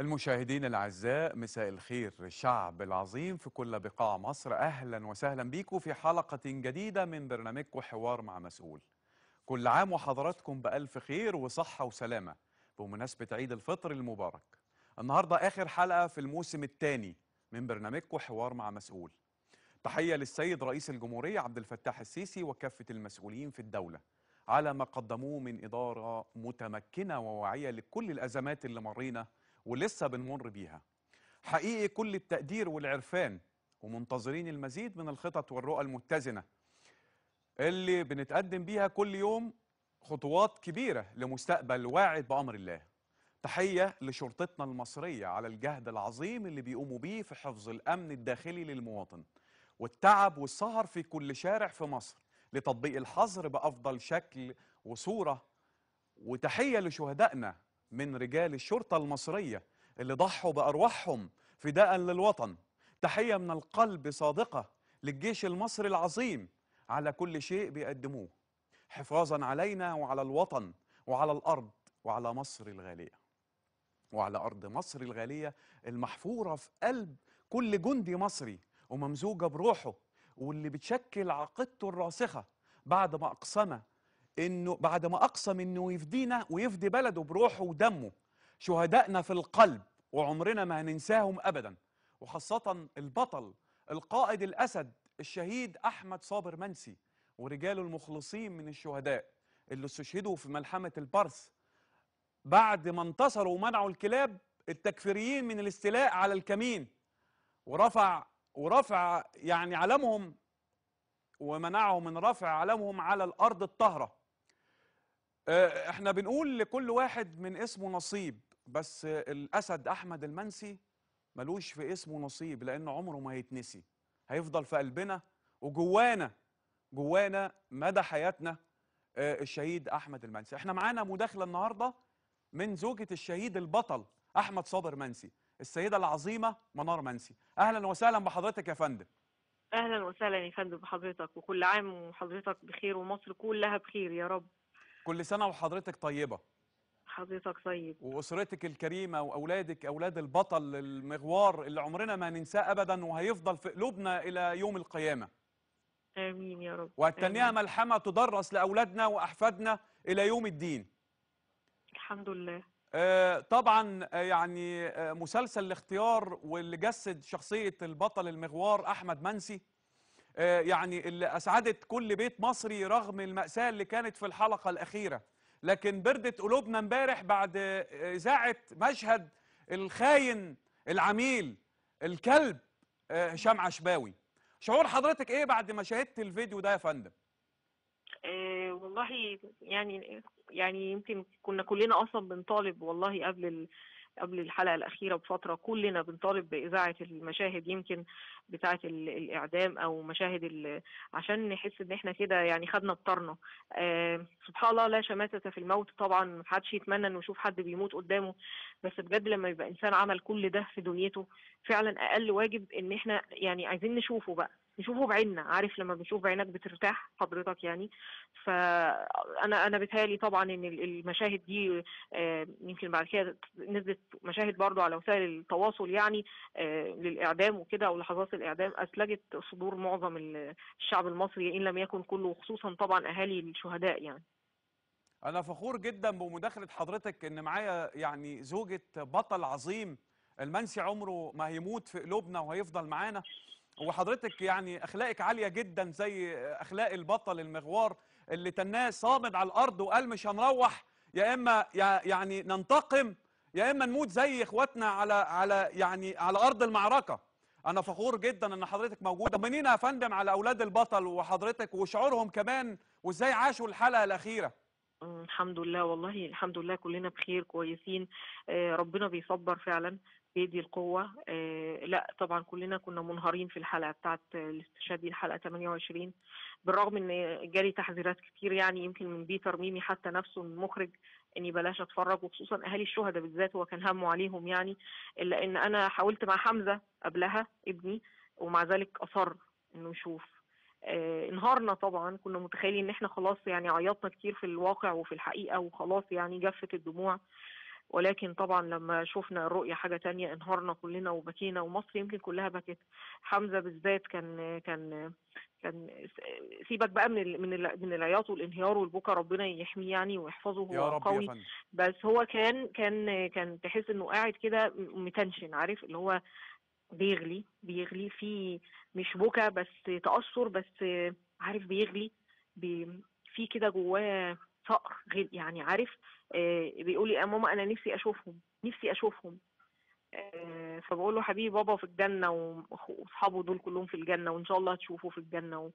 المشاهدين الأعزاء مساء الخير الشعب العظيم في كل بقاع مصر أهلا وسهلا بيكم في حلقة جديدة من برنامجكم حوار مع مسؤول كل عام وحضراتكم بألف خير وصحة وسلامة بمناسبة عيد الفطر المبارك النهاردة آخر حلقة في الموسم الثاني من برنامجكم حوار مع مسؤول تحية للسيد رئيس الجمهورية عبد الفتاح السيسي وكافة المسؤولين في الدولة على ما قدموه من إدارة متمكنة وواعية لكل الأزمات اللي مرينا ولسه بنمر بيها حقيقي كل التقدير والعرفان ومنتظرين المزيد من الخطط والرؤى المتزنه اللي بنتقدم بيها كل يوم خطوات كبيره لمستقبل واعد بامر الله تحيه لشرطتنا المصريه على الجهد العظيم اللي بيقوموا بيه في حفظ الامن الداخلي للمواطن والتعب والسهر في كل شارع في مصر لتطبيق الحظر بافضل شكل وصوره وتحيه لشهدائنا من رجال الشرطة المصرية اللي ضحوا بأرواحهم فداء للوطن تحية من القلب صادقة للجيش المصري العظيم على كل شيء بيقدموه حفاظا علينا وعلى الوطن وعلى الأرض وعلى مصر الغالية وعلى أرض مصر الغالية المحفورة في قلب كل جندي مصري وممزوجة بروحه واللي بتشكل عقيدته الراسخة بعد ما أقسم انه بعد ما اقسم انه يفدينا ويفدي بلده بروحه ودمه شهدائنا في القلب وعمرنا ما هننساهم ابدا وخاصه البطل القائد الاسد الشهيد احمد صابر منسي ورجاله المخلصين من الشهداء اللي استشهدوا في ملحمه البرس بعد ما انتصروا ومنعوا الكلاب التكفيريين من الاستيلاء على الكمين ورفع ورفع يعني علمهم ومنعهم من رفع علمهم على الارض الطاهره آه، احنا بنقول لكل واحد من اسمه نصيب بس الاسد احمد المنسي ملوش في اسمه نصيب لان عمره ما هيتنسي هيفضل في قلبنا وجوانا جوانا مدى حياتنا آه، الشهيد احمد المنسي احنا معانا مداخله النهارده من زوجة الشهيد البطل احمد صابر منسي السيده العظيمه منار منسي اهلا وسهلا بحضرتك يا فندم اهلا وسهلا يا فندم بحضرتك وكل عام وحضرتك بخير ومصر كلها بخير يا رب كل سنة وحضرتك طيبة حضرتك طيب وأسرتك الكريمة وأولادك أولاد البطل المغوار اللي عمرنا ما ننساه أبدا وهيفضل في قلوبنا إلى يوم القيامة آمين يا رب وهتنيها ملحمة تدرس لأولادنا وأحفادنا إلى يوم الدين الحمد لله آه، طبعا آه، يعني آه، مسلسل الاختيار واللي جسد شخصية البطل المغوار أحمد منسي آه، يعني اللي اسعدت كل بيت مصري رغم الماساه اللي كانت في الحلقه الاخيره لكن بردت قلوبنا امبارح بعد آه، اذاعه مشهد الخاين العميل الكلب آه، هشام عشباوي شعور حضرتك ايه بعد ما شاهدت الفيديو ده يا فندم والله يعني يعني يمكن كنا كلنا اصلا بنطالب والله قبل قبل الحلقه الاخيره بفتره كلنا بنطالب باذاعه المشاهد يمكن بتاعه الاعدام او مشاهد عشان نحس ان احنا كده يعني خدنا بطرنا آه سبحان الله لا شماتة في الموت طبعا محدش يتمنى انه يشوف حد بيموت قدامه بس بجد لما يبقى انسان عمل كل ده في دنيته فعلا اقل واجب ان احنا يعني عايزين نشوفه بقى نشوفه بعيننا عارف لما بنشوف بعينك بترتاح حضرتك يعني فانا انا بيتهيألي طبعا ان المشاهد دي آه، يمكن بعد كده نزلت مشاهد برضو على وسائل التواصل يعني آه، للاعدام وكده او لحظات الاعدام اسلجت صدور معظم الشعب المصري ان لم يكن كله وخصوصا طبعا اهالي الشهداء يعني انا فخور جدا بمداخله حضرتك ان معايا يعني زوجة بطل عظيم المنسي عمره ما هيموت في قلوبنا وهيفضل معانا وحضرتك يعني اخلاقك عاليه جدا زي اخلاق البطل المغوار اللي تناه صامد على الارض وقال مش هنروح يا اما يعني ننتقم يا اما نموت زي اخواتنا على على يعني على ارض المعركه انا فخور جدا ان حضرتك موجود طمنينا يا فندم على اولاد البطل وحضرتك وشعورهم كمان وازاي عاشوا الحلقه الاخيره الحمد لله والله الحمد لله كلنا بخير كويسين آه، ربنا بيصبر فعلا بيدي القوة آه، لا طبعا كلنا كنا منهارين في الحلقة بتاعت الاستشهاد دي الحلقة 28 بالرغم ان جالي تحذيرات كتير يعني يمكن من بيتر ميمي حتى نفسه المخرج اني بلاش اتفرج وخصوصا اهالي الشهداء بالذات هو كان همه عليهم يعني الا ان انا حاولت مع حمزة قبلها ابني ومع ذلك اصر انه يشوف آه، انهارنا طبعا كنا متخيلين ان احنا خلاص يعني عيطنا كتير في الواقع وفي الحقيقه وخلاص يعني جفت الدموع ولكن طبعا لما شفنا الرؤية حاجة تانية انهارنا كلنا وبكينا ومصر يمكن كلها بكت حمزة بالذات كان كان كان سيبك بقى من من من العياط والانهيار والبكا ربنا يحميه يعني ويحفظه هو يا رب قوي يا بس هو كان كان كان تحس انه قاعد كده متنشن عارف اللي هو بيغلي بيغلي في مش بكا بس تأثر بس عارف بيغلي بي في كده جواه صقر يعني عارف آه، بيقول لي إيه، يا ماما انا نفسي اشوفهم نفسي اشوفهم آه، فبقول له حبيبي بابا في الجنه واصحابه دول كلهم في الجنه وان شاء الله هتشوفه في الجنه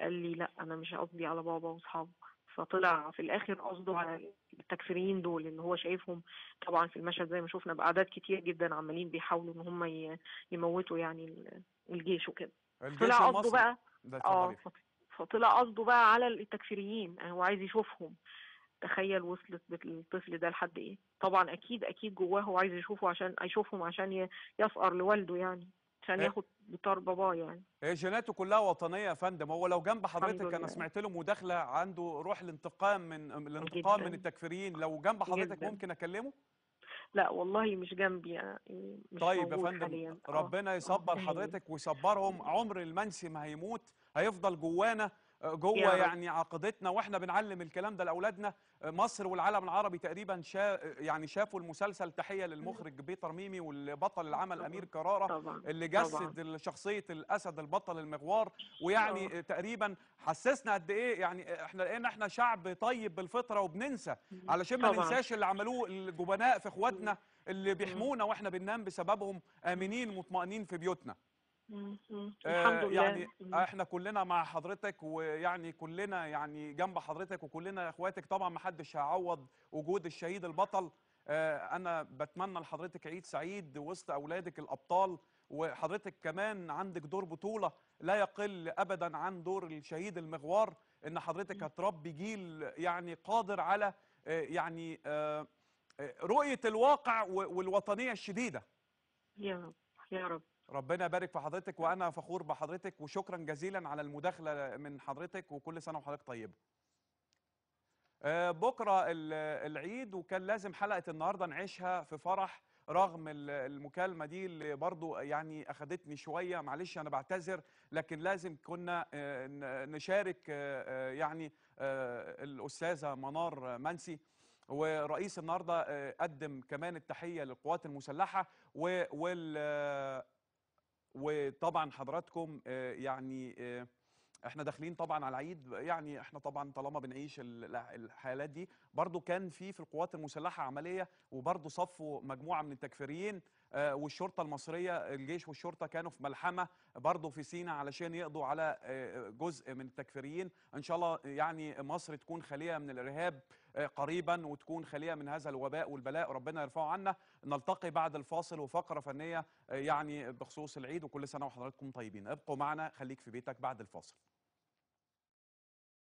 قال لي لا انا مش قصدي على بابا واصحابه فطلع في الاخر قصده على التكفيريين دول ان هو شايفهم طبعا في المشهد زي ما شفنا باعداد كتير جدا عمالين بيحاولوا ان هم يموتوا يعني الجيش وكده طلع قصده بقى اه فطلع قصده بقى على التكفيريين هو عايز يشوفهم تخيل وصلت الطفل ده لحد ايه طبعا اكيد اكيد جواه هو عايز يشوفه عشان يشوفهم عشان يسقر لوالده يعني عشان إيه؟ ياخد بطار باباه يعني إيه جيناته كلها وطنيه يا فندم هو لو جنب حضرتك انا سمعت له مداخله عنده روح الانتقام من الانتقام جداً. من التكفيريين لو جنب حضرتك جداً. ممكن اكلمه لا والله مش جنبي يعني مش طيب يا فندم حالياً. آه. ربنا يصبر حضرتك ويصبرهم عمر المنسي ما هيموت هيفضل جوانا جوه يعني عقيدتنا واحنا بنعلم الكلام ده لاولادنا مصر والعالم العربي تقريبا شا يعني شافوا المسلسل تحيه للمخرج بيتر ميمي والبطل العمل طبعا. امير كراره طبعا. اللي جسد طبعا. شخصيه الاسد البطل المغوار ويعني طبعا. تقريبا حسسنا قد ايه يعني احنا لقينا احنا شعب طيب بالفطره وبننسى علشان ما ننساش اللي عملوه الجبناء في اخواتنا اللي بيحمونا واحنا بننام بسببهم امنين مطمئنين في بيوتنا آه يعني احنا كلنا مع حضرتك ويعني كلنا يعني جنب حضرتك وكلنا اخواتك طبعا ما حدش هيعوض وجود الشهيد البطل آه انا بتمنى لحضرتك عيد سعيد وسط اولادك الابطال وحضرتك كمان عندك دور بطوله لا يقل ابدا عن دور الشهيد المغوار ان حضرتك هتربي جيل يعني قادر على آه يعني آه، آه، رؤيه الواقع والوطنيه الشديده يا رب يا رب ربنا يبارك في حضرتك وانا فخور بحضرتك وشكرا جزيلا على المداخله من حضرتك وكل سنه وحضرتك طيبه آه، بكره العيد وكان لازم حلقه النهارده نعيشها في فرح رغم المكالمة دي اللي برضو يعني أخدتني شوية معلش أنا بعتذر لكن لازم كنا آه، نشارك آه، يعني الأستاذة منار منسي ورئيس النهارده قدم كمان التحيه للقوات المسلحه وال وطبعا حضراتكم آه، يعني آه، احنا داخلين طبعا على العيد يعني احنا طبعا طالما بنعيش الحالات دي برضو كان في في القوات المسلحه عمليه وبرضو صفوا مجموعه من التكفيريين آه، والشرطه المصريه الجيش والشرطه كانوا في ملحمه برضه في سينا علشان يقضوا على آه، جزء من التكفيريين ان شاء الله يعني مصر تكون خاليه من الارهاب آه، قريبا وتكون خاليه من هذا الوباء والبلاء ربنا يرفعه عنا نلتقي بعد الفاصل وفقره فنيه يعني بخصوص العيد وكل سنه وحضراتكم طيبين ابقوا معنا خليك في بيتك بعد الفاصل